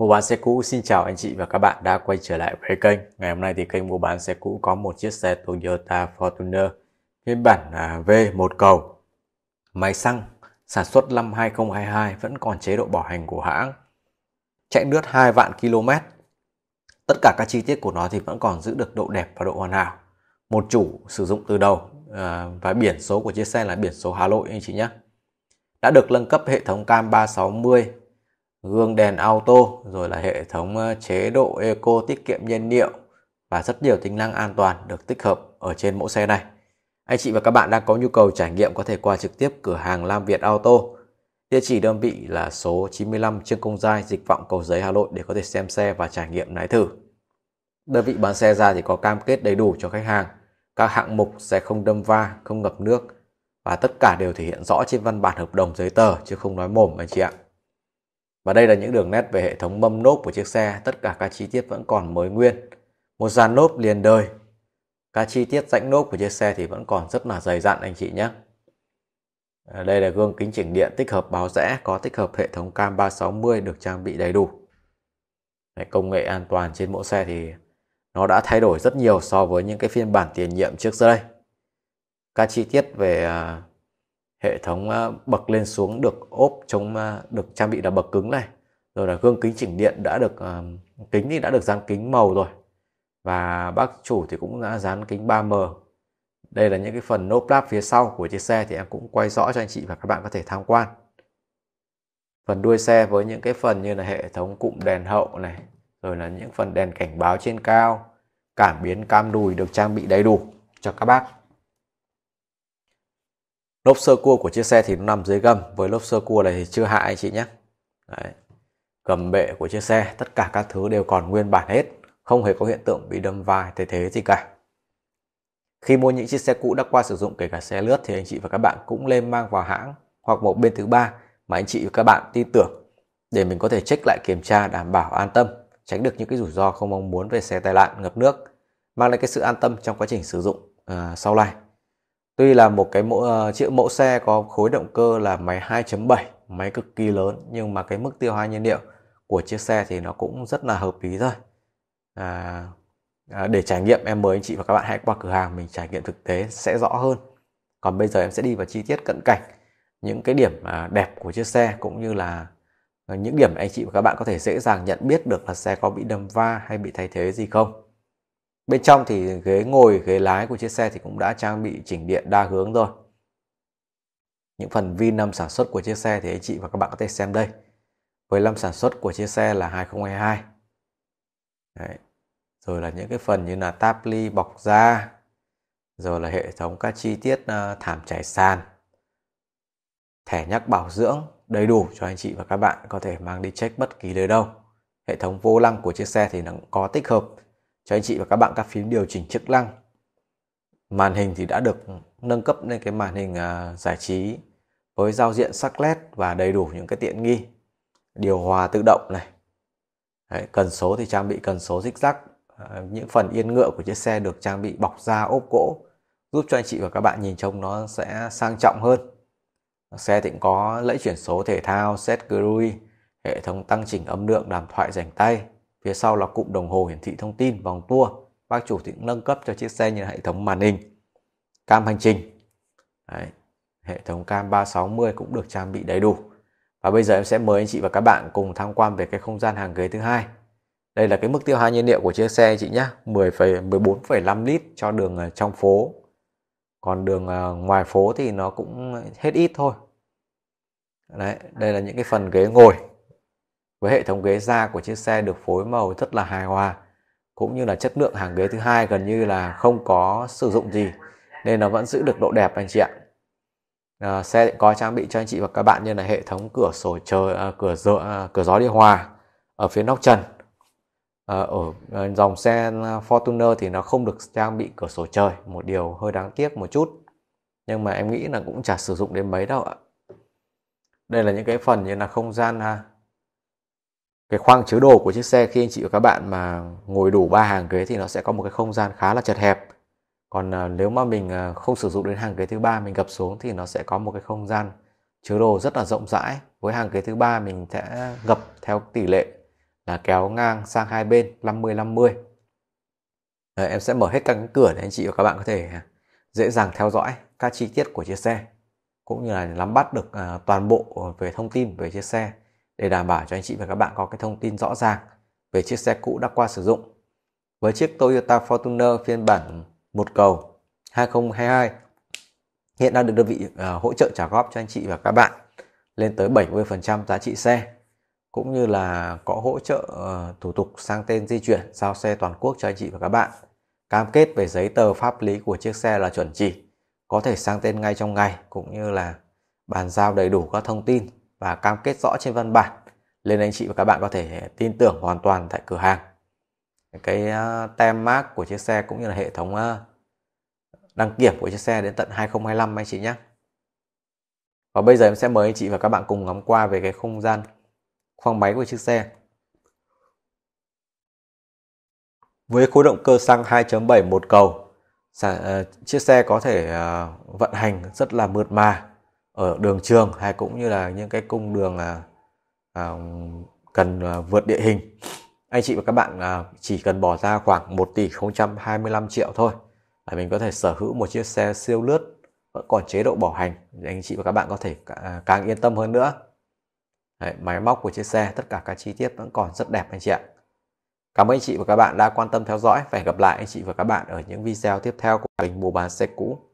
Mua bán xe cũ xin chào anh chị và các bạn đã quay trở lại với kênh. Ngày hôm nay thì kênh mua bán xe cũ có một chiếc xe Toyota Fortuner phiên bản à, V1 cầu. Máy xăng sản xuất năm 2022 vẫn còn chế độ bảo hành của hãng. Chạy nước 2 vạn km. Tất cả các chi tiết của nó thì vẫn còn giữ được độ đẹp và độ hoàn hảo. Một chủ sử dụng từ đầu à, và biển số của chiếc xe là biển số Hà Nội anh chị nhé. Đã được nâng cấp hệ thống cam 360 gương đèn auto rồi là hệ thống ờ, chế độ eco tiết kiệm nhiên liệu và rất nhiều tính năng an toàn được tích hợp ở trên mẫu xe này. Anh chị và các bạn đang có nhu cầu trải nghiệm có thể qua trực tiếp cửa hàng Lam Việt Auto. Địa chỉ đơn vị là số 95 Trương Công Giai, Dịch vọng Cầu Giấy, Hà Nội để có thể xem xe và trải nghiệm lái thử. Đơn vị bán xe ra thì có cam kết đầy đủ cho khách hàng. Các hạng mục sẽ không đâm va, không ngập nước và tất cả đều thể hiện rõ trên văn bản hợp đồng giấy tờ chứ không nói mồm anh chị ạ. Và đây là những đường nét về hệ thống mâm nốp của chiếc xe, tất cả các chi tiết vẫn còn mới nguyên. Một dàn nốp liền đời. Các chi tiết rãnh nốp của chiếc xe thì vẫn còn rất là dày dặn anh chị nhé. À, đây là gương kính chỉnh điện tích hợp báo rẽ có tích hợp hệ thống cam 360 được trang bị đầy đủ. Đấy, công nghệ an toàn trên mẫu xe thì nó đã thay đổi rất nhiều so với những cái phiên bản tiền nhiệm trước đây. Các chi tiết về à, hệ thống ờ, bậc lên xuống được ốp chống ờ, được trang bị là bậc cứng này rồi là gương kính chỉnh điện đã được ờ, kính thì đã được dán kính màu rồi và bác chủ thì cũng đã dán kính 3M đây là những cái phần nốp láp phía sau của chiếc xe thì em cũng quay rõ cho anh chị và các bạn có thể tham quan phần đuôi xe với những cái phần như là hệ thống cụm đèn hậu này rồi là những phần đèn cảnh báo trên cao cảm biến cam đùi được trang bị đầy đủ cho các bác lốp sơ cua của chiếc xe thì nó nằm dưới gầm với lốp sơ cua này thì chưa hạ anh chị nhé Đấy. gầm bệ của chiếc xe tất cả các thứ đều còn nguyên bản hết không hề có hiện tượng bị đâm vai thế thế gì cả khi mua những chiếc xe cũ đã qua sử dụng kể cả xe lướt thì anh chị và các bạn cũng nên mang vào hãng hoặc một bên thứ ba mà anh chị và các bạn tin tưởng để mình có thể check lại kiểm tra đảm bảo an tâm tránh được những cái rủi ro không mong muốn về xe tai nạn ngập nước mang lại cái sự an tâm trong quá trình sử dụng à, sau này Tuy là một cái mẫu, ờ, chiếc mẫu xe có khối động cơ là máy 2.7, máy cực kỳ lớn nhưng mà cái mức tiêu hao nhiên liệu của chiếc xe thì nó cũng rất là hợp lý thôi. À, à, để trải nghiệm em mời anh chị và các bạn hãy qua cửa hàng mình trải nghiệm thực tế sẽ rõ hơn. Còn bây giờ em sẽ đi vào chi tiết cận cảnh những cái điểm à, đẹp của chiếc xe cũng như là ờ, những điểm anh chị và các bạn có thể dễ dàng nhận biết được là xe có bị đâm va hay bị thay thế gì không. Bên trong thì ghế ngồi, ghế lái của chiếc xe thì cũng đã trang bị chỉnh điện đa hướng rồi. Những phần vi năm sản xuất của chiếc xe thì anh chị và các bạn có thể xem đây. Với năm sản xuất của chiếc xe là 2022. Đấy. Rồi là những cái phần như là táp ly bọc da, rồi là hệ thống các chi tiết ờ, thảm trải sàn, thẻ nhắc bảo dưỡng đầy đủ cho anh chị và các bạn có thể mang đi check bất kỳ nơi đâu. Hệ thống vô lăng của chiếc xe thì nó cũng có tích hợp cho anh chị và các bạn các phím điều chỉnh chức năng màn hình thì đã được nâng cấp lên cái màn hình à, giải trí với giao diện sắc led và đầy đủ những cái tiện nghi điều hòa tự động này Đấy, cần số thì trang bị cần số rích rắc à, những phần yên ngựa của chiếc xe được trang bị bọc da ốp gỗ giúp cho anh chị và các bạn nhìn trông nó sẽ sang trọng hơn xe thì cũng có lẫy chuyển số thể thao set gui hệ thống tăng chỉnh âm lượng đàm thoại rảnh tay Phía sau là cụm đồng hồ hiển thị thông tin vòng tua. Bác chủ thì cũng nâng cấp cho chiếc xe như hệ thống màn hình, cam hành trình. Đấy. Hệ thống cam 360 cũng được trang bị đầy đủ. Và bây giờ em sẽ mời anh chị và các bạn cùng tham quan về cái không gian hàng ghế thứ hai. Đây là cái mức tiêu hao nhiên liệu của chiếc xe chị nhé, 10, 14,5 lít cho đường ờ, trong phố. Còn đường ờ, ngoài phố thì nó cũng hết ít thôi. Đấy, đây là những cái phần ghế ngồi với hệ thống ghế da của chiếc xe được phối màu rất là hài hòa cũng như là chất lượng hàng ghế thứ hai gần như là không có sử dụng gì nên nó vẫn giữ được độ đẹp anh chị ạ à, xe có trang bị cho anh chị và các bạn như là hệ thống cửa sổ trời à, cửa dựa à, cửa gió điều hòa ở phía nóc trần à, ở à, dòng xe Fortuner thì nó không được trang bị cửa sổ trời một điều hơi đáng tiếc một chút nhưng mà em nghĩ là cũng chả sử dụng đến mấy đâu ạ đây là những cái phần như là không gian à, cái khoang chứa đồ của chiếc xe khi anh chị và các bạn mà ngồi đủ ba hàng ghế thì nó sẽ có một cái không gian khá là chật hẹp còn à, nếu mà mình à, không sử dụng đến hàng ghế thứ ba mình gập xuống thì nó sẽ có một cái không gian chứa đồ rất là rộng rãi với hàng ghế thứ ba mình sẽ gập theo tỷ lệ là kéo ngang sang hai bên 50 50 à, em sẽ mở hết các cánh cửa để anh chị và các bạn có thể à, dễ dàng theo dõi các chi tiết của chiếc xe cũng như là nắm bắt được toàn bộ về thông tin về chiếc xe để đảm bảo cho anh chị và các bạn có cái thông tin rõ ràng về chiếc xe cũ đã qua sử dụng. Với chiếc Toyota Fortuner phiên bản một cầu 2022 hiện đang được đơn vị uh, hỗ trợ trả góp cho anh chị và các bạn lên tới 70% giá trị xe cũng như là có hỗ trợ uh, thủ tục sang tên di chuyển giao xe toàn quốc cho anh chị và các bạn. Cam kết về giấy tờ pháp lý của chiếc xe là chuẩn chỉ, có thể sang tên ngay trong ngày cũng như là bàn giao đầy đủ các thông tin và cam kết rõ trên văn bản nên anh chị và các bạn có thể tin tưởng hoàn toàn tại cửa hàng cái ờ, tem mác của chiếc xe cũng như là hệ thống ờ, đăng kiểm của chiếc xe đến tận 2025 anh chị nhé và bây giờ em sẽ mời anh chị và các bạn cùng ngắm qua về cái không gian khoang máy của chiếc xe với khối động cơ xăng 2.7 một cầu ờ, chiếc xe có thể vận hành rất là mượt mà ở đường trường hay cũng như là những cái cung đường à, à, cần à, vượt địa hình anh chị và các bạn à, chỉ cần bỏ ra khoảng 1 tỷ 025 triệu thôi là mình có thể sở hữu một chiếc xe siêu lướt vẫn còn chế độ bảo hành để anh chị và các bạn có thể à, càng yên tâm hơn nữa Đấy, máy móc của chiếc xe tất cả các chi tiết vẫn còn rất đẹp anh chị ạ Cảm ơn anh chị và các bạn đã quan tâm theo dõi và hẹn gặp lại anh chị và các bạn ở những video tiếp theo của kênh mua bán xe cũ